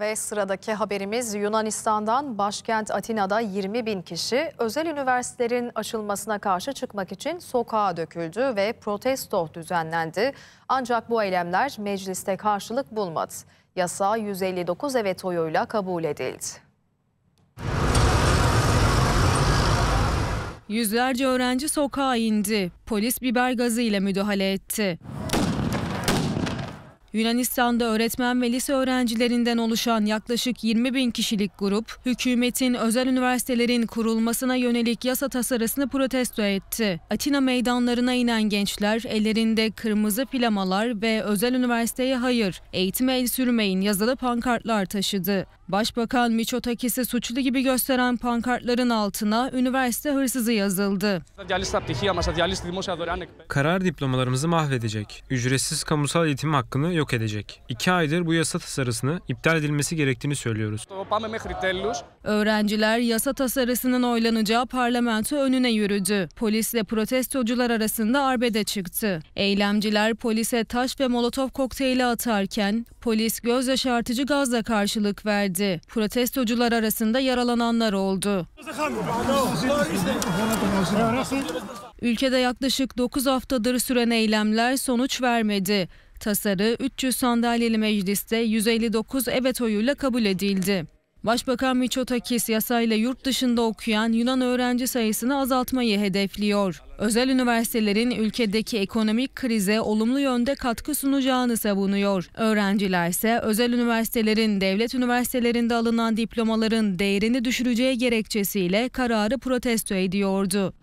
Ve sıradaki haberimiz Yunanistan'dan başkent Atina'da 20 bin kişi özel üniversitelerin açılmasına karşı çıkmak için sokağa döküldü ve protesto düzenlendi. Ancak bu eylemler mecliste karşılık bulmadı. Yasa 159 evet oyuyla kabul edildi. Yüzlerce öğrenci sokağa indi. Polis biber gazı ile müdahale etti. Yunanistan'da öğretmen ve lise öğrencilerinden oluşan yaklaşık 20 bin kişilik grup, hükümetin özel üniversitelerin kurulmasına yönelik yasa tasarısını protesto etti. Atina meydanlarına inen gençler ellerinde kırmızı plamalar ve özel üniversiteye hayır, eğitime el sürmeyin yazılı pankartlar taşıdı. Başbakan Miçotakis'i suçlu gibi gösteren pankartların altına üniversite hırsızı yazıldı. Karar diplomalarımızı mahvedecek. Ücretsiz kamusal eğitim hakkını yok yok edecek. İki aydır bu yasa tasarısını iptal edilmesi gerektiğini söylüyoruz. Öğrenciler yasa tasarısının oylanacağı parlamento önüne yürüdü. Polisle protestocular arasında arbede çıktı. Eylemciler polise taş ve molotof kokteyli atarken polis göz yaşartıcı gazla karşılık verdi. Protestocular arasında yaralananlar oldu. Ülkede yaklaşık 9 haftadır süren eylemler sonuç vermedi. Tasarı 300 sandalyeli mecliste 159 evet oyuyla kabul edildi. Başbakan Miçotakis yasayla yurt dışında okuyan Yunan öğrenci sayısını azaltmayı hedefliyor. Özel üniversitelerin ülkedeki ekonomik krize olumlu yönde katkı sunacağını savunuyor. Öğrenciler ise özel üniversitelerin devlet üniversitelerinde alınan diplomaların değerini düşüreceği gerekçesiyle kararı protesto ediyordu.